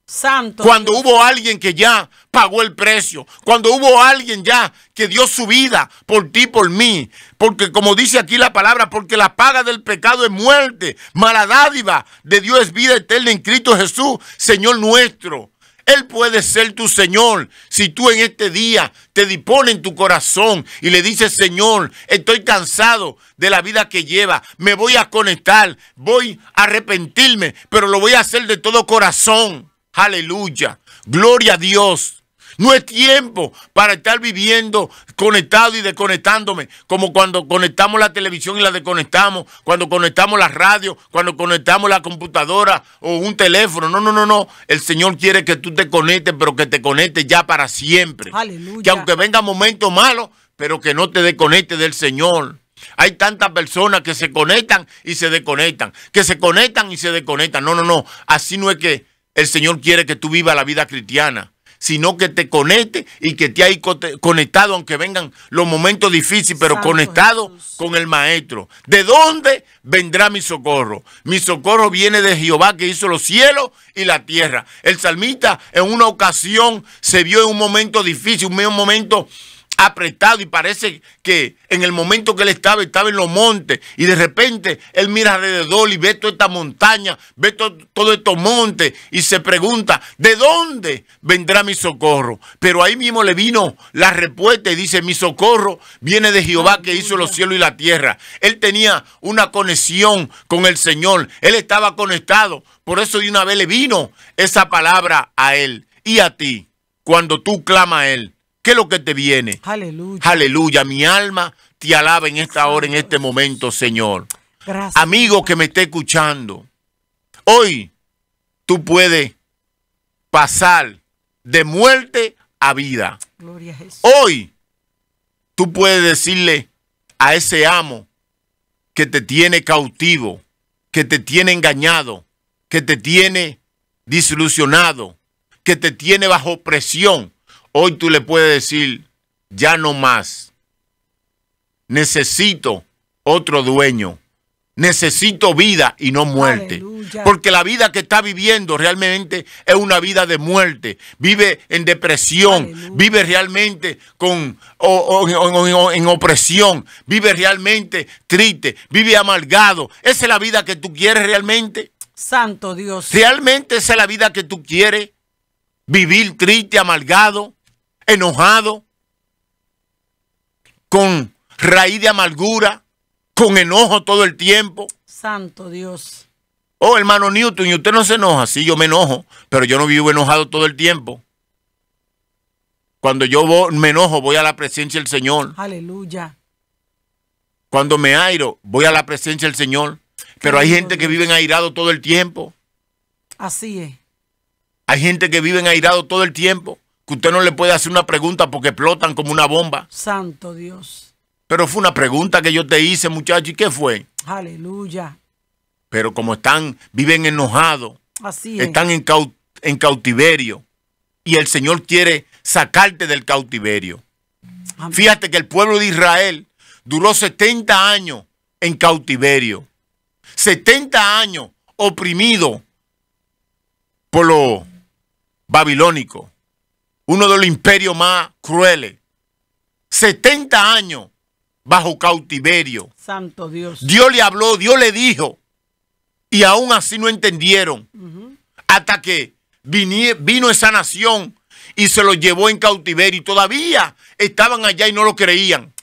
Santo. Cuando hubo alguien que ya pagó el precio, cuando hubo alguien ya que dio su vida por ti, por mí, porque como dice aquí la palabra, porque la paga del pecado es muerte, mala dádiva de Dios es vida eterna en Cristo Jesús, Señor nuestro. Él puede ser tu Señor si tú en este día te dispones en tu corazón y le dices, Señor, estoy cansado de la vida que lleva, me voy a conectar, voy a arrepentirme, pero lo voy a hacer de todo corazón. Aleluya, gloria a Dios. No es tiempo para estar viviendo conectado y desconectándome, como cuando conectamos la televisión y la desconectamos, cuando conectamos la radio, cuando conectamos la computadora o un teléfono. No, no, no, no. El Señor quiere que tú te conectes, pero que te conectes ya para siempre. Que aunque venga momento malo, pero que no te desconectes del Señor. Hay tantas personas que se conectan y se desconectan, que se conectan y se desconectan. No, no, no. Así no es que el Señor quiere que tú vivas la vida cristiana sino que te conecte y que te hay conectado, aunque vengan los momentos difíciles, pero conectado con el Maestro. ¿De dónde vendrá mi socorro? Mi socorro viene de Jehová que hizo los cielos y la tierra. El salmista en una ocasión se vio en un momento difícil, un momento apretado y parece que en el momento que él estaba, estaba en los montes y de repente él mira alrededor y ve toda esta montaña, ve todos todo estos montes y se pregunta, ¿de dónde vendrá mi socorro? Pero ahí mismo le vino la respuesta y dice, mi socorro viene de Jehová que hizo los cielos y la tierra. Él tenía una conexión con el Señor, él estaba conectado, por eso de una vez le vino esa palabra a él y a ti cuando tú clamas a él. ¿Qué es lo que te viene? Aleluya. Mi alma te alaba en esta hora, en este momento, Señor. Amigo que me esté escuchando, hoy tú puedes pasar de muerte a vida. Hoy tú puedes decirle a ese amo que te tiene cautivo, que te tiene engañado, que te tiene desilusionado, que te tiene bajo presión Hoy tú le puedes decir, ya no más. Necesito otro dueño. Necesito vida y no muerte. Porque la vida que está viviendo realmente es una vida de muerte. Vive en depresión, vive realmente con, en opresión, vive realmente triste, vive amargado. ¿Esa es la vida que tú quieres realmente? Santo Dios. ¿Realmente esa es la vida que tú quieres? Vivir triste, amargado enojado, con raíz de amargura, con enojo todo el tiempo. Santo Dios. Oh, hermano Newton, y usted no se enoja. Sí, yo me enojo, pero yo no vivo enojado todo el tiempo. Cuando yo me enojo, voy a la presencia del Señor. Aleluya. Cuando me airo, voy a la presencia del Señor. Pero hay gente que vive airado todo el tiempo. Así es. Hay gente que vive airado todo el tiempo que usted no le puede hacer una pregunta porque explotan como una bomba. Santo Dios. Pero fue una pregunta que yo te hice, muchacho, ¿y qué fue? Aleluya. Pero como están, viven enojados. Así es. Están en, cautiverio. Y el Señor quiere sacarte del cautiverio. Fíjate que el pueblo de Israel duró 70 años en cautiverio. 70 años oprimido por lo babilónico uno de los imperios más crueles. 70 años bajo cautiverio. Santo Dios. Dios le habló, Dios le dijo. Y aún así no entendieron. Hasta que vino esa nación y se los llevó en cautiverio. Y todavía estaban allá y no lo creían.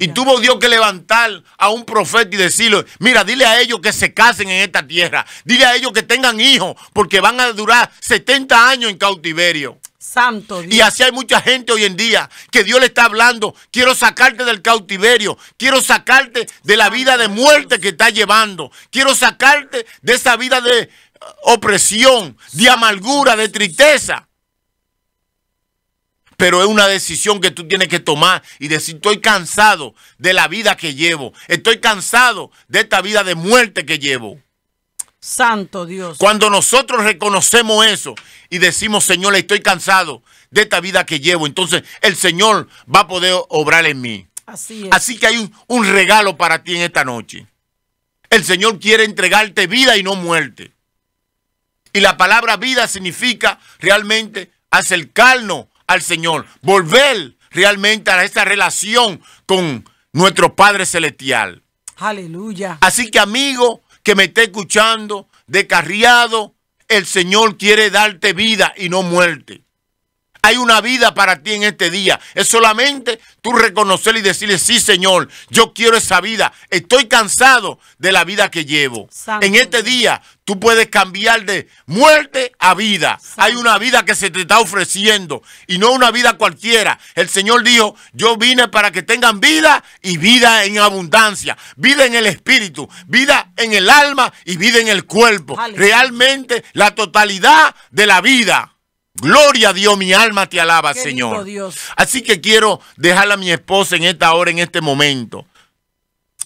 Y tuvo Dios que levantar a un profeta y decirle, mira, dile a ellos que se casen en esta tierra, dile a ellos que tengan hijos, porque van a durar 70 años en cautiverio. Santo Y así hay mucha gente hoy en día que Dios le está hablando, quiero sacarte del cautiverio, quiero sacarte de la vida de muerte que estás llevando, quiero sacarte de esa vida de uh, opresión, de amargura, de tristeza. Pero es una decisión que tú tienes que tomar y decir, estoy cansado de la vida que llevo, estoy cansado de esta vida de muerte que llevo. Santo Dios. Cuando nosotros reconocemos eso y decimos, Señor, estoy cansado de esta vida que llevo, entonces el Señor va a poder obrar en mí. Así, es. Así que hay un, un regalo para ti en esta noche. El Señor quiere entregarte vida y no muerte. Y la palabra vida significa realmente acercarnos al Señor, volver realmente a esta relación con nuestro Padre Celestial. Aleluya. Así que amigo, que me esté escuchando, descarriado, el Señor quiere darte vida y no muerte. Hay una vida para ti en este día. Es solamente tú reconocerle y decirle, sí, Señor, yo quiero esa vida. Estoy cansado de la vida que llevo. En este día tú puedes cambiar de muerte a vida. Hay una vida que se te está ofreciendo y no una vida cualquiera. El Señor dijo, yo vine para que tengan vida y vida en abundancia, vida en el espíritu, vida en el alma y vida en el cuerpo. Realmente la totalidad de la vida. Gloria a Dios, mi alma te alaba, Señor. Así que quiero dejarla a mi esposa en esta hora, en este momento.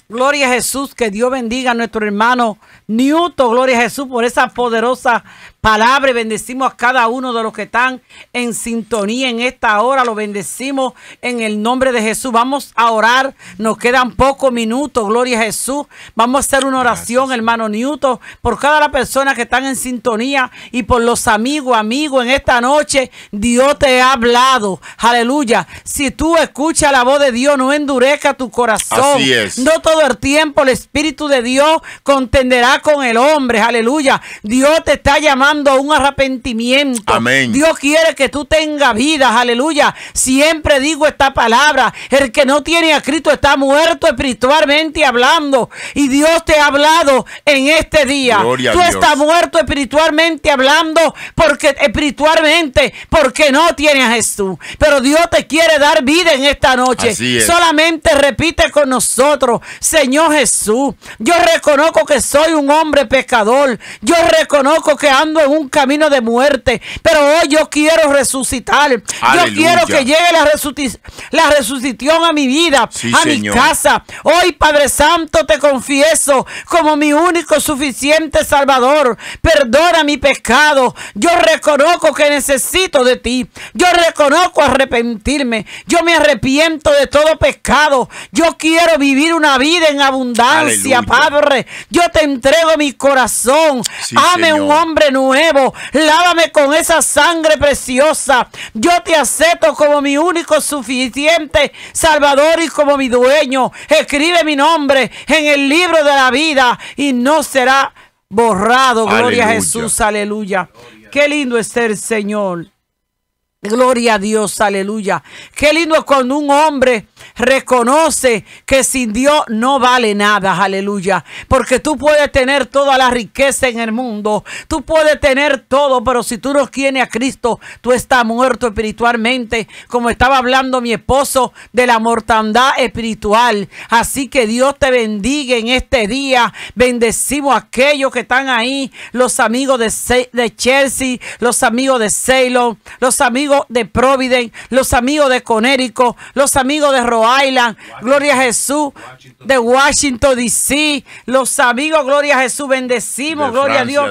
Gloria a Jesús, que Dios bendiga a nuestro hermano Newton. Gloria a Jesús por esa poderosa palabra. Bendecimos a cada uno de los que están en sintonía en esta hora. Lo bendecimos en el nombre de Jesús. Vamos a orar. Nos quedan pocos minutos. Gloria a Jesús. Vamos a hacer una oración, hermano Newton, por cada la persona que están en sintonía y por los amigos, amigos. En esta noche Dios te ha hablado. Aleluya. Si tú escuchas la voz de Dios, no endurezca tu corazón. Así es. No todo el tiempo el Espíritu de Dios contenderá con el hombre. Aleluya. Dios te está llamando un arrepentimiento. Amén. Dios quiere que tú tengas vida, aleluya. Siempre digo esta palabra, el que no tiene a Cristo está muerto espiritualmente hablando y Dios te ha hablado en este día. tú estás muerto espiritualmente hablando porque espiritualmente porque no tienes a Jesús, pero Dios te quiere dar vida en esta noche. Solamente repite con nosotros, Señor Jesús, yo reconozco que soy un hombre pecador. Yo reconozco que ando en un camino de muerte, pero hoy yo quiero resucitar. Yo quiero que llegue la, resucitación a mi vida, a mi casa. Hoy, Padre Santo, te confieso como mi único suficiente Salvador. Perdona mi pecado. Yo reconozco que necesito de ti. Yo reconozco arrepentirme. Yo me arrepiento de todo pecado. Yo quiero vivir una vida en abundancia, Padre. Yo te entrego mi corazón. Ame un hombre nuevo nuevo. Lávame con esa sangre preciosa. Yo te acepto como mi único suficiente Salvador y como mi dueño. Escribe mi nombre en el libro de la vida y no será borrado. Gloria a Jesús, aleluya. Qué lindo es el Señor. Gloria a Dios, aleluya. Qué lindo es cuando un hombre reconoce que sin Dios no vale nada, aleluya. Porque tú puedes tener toda la riqueza en el mundo, tú puedes tener todo, pero si tú no tienes a Cristo, tú estás muerto espiritualmente. Como estaba hablando mi esposo de la mortandad espiritual. Así que Dios te bendiga en este día. Bendecimos a aquellos que están ahí, los amigos de, de Chelsea, los amigos de Ceylon, los amigos de Providence, los amigos de Conérico, los amigos de Rhode Island, Gloria a Jesús, de Washington DC, los amigos, Gloria a Jesús, bendecimos, Gloria a Dios,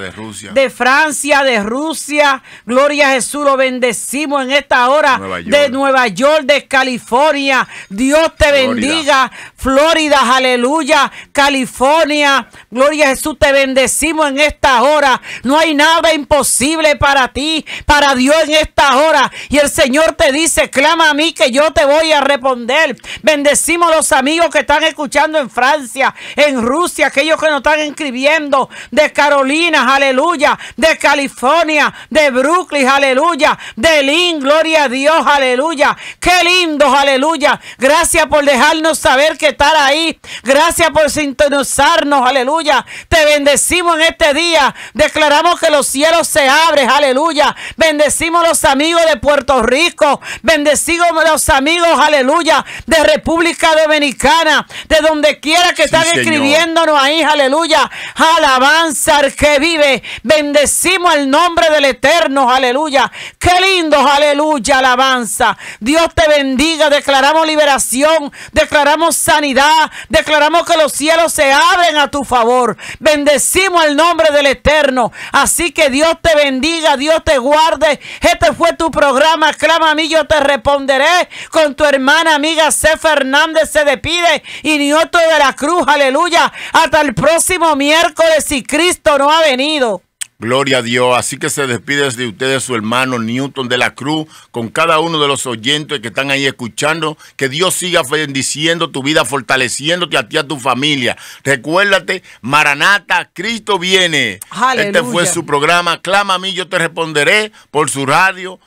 de, Francia, de Rusia, Gloria a Jesús, lo bendecimos en esta hora de Nueva York, de California, Dios te bendiga, Florida, aleluya, California, Gloria a Jesús, te bendecimos en esta hora, no hay nada imposible para ti, para Dios en esta hora. Y el Señor te dice, clama a mí que yo te voy a responder. Bendecimos los amigos que están escuchando en Francia, en Rusia, aquellos que nos están escribiendo de Carolina, aleluya, de California, de Brooklyn, aleluya, de Lynn, gloria a Dios, aleluya. Qué lindo, aleluya. Gracias por dejarnos saber que estar ahí. Gracias por sintonizarnos, aleluya. Te bendecimos en este día. Declaramos que los cielos se abren, aleluya. Bendecimos los amigos de Puerto Rico. bendecimos los amigos, aleluya, de República Dominicana, de donde quiera que estén están escribiéndonos ahí, aleluya. Alabanza al que vive. Bendecimos el nombre del Eterno, aleluya. Qué lindo, aleluya, alabanza. Dios te bendiga. Declaramos liberación, declaramos sanidad, declaramos que los cielos se abren a tu favor. Bendecimos el nombre del Eterno. Así que Dios te bendiga, Dios te guarde. Este fue tu programa programa Clama a mí, yo te responderé. Con tu hermana amiga C. Fernández se despide. Y Newton de la Cruz, aleluya. Hasta el próximo miércoles si Cristo no ha venido. Gloria a Dios. Así que se despide de ustedes su hermano Newton de la Cruz, con cada uno de los oyentes que están ahí escuchando. Que Dios siga bendiciendo tu vida, fortaleciéndote a ti, y a tu familia. Recuérdate, Maranata, Cristo viene. Este fue su programa. Clama a mí, yo te responderé por su radio.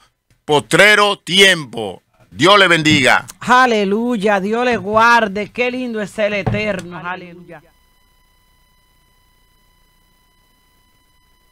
Potrero tiempo. Dios le bendiga. Aleluya, Dios le guarde. Qué lindo es el eterno. Aleluya.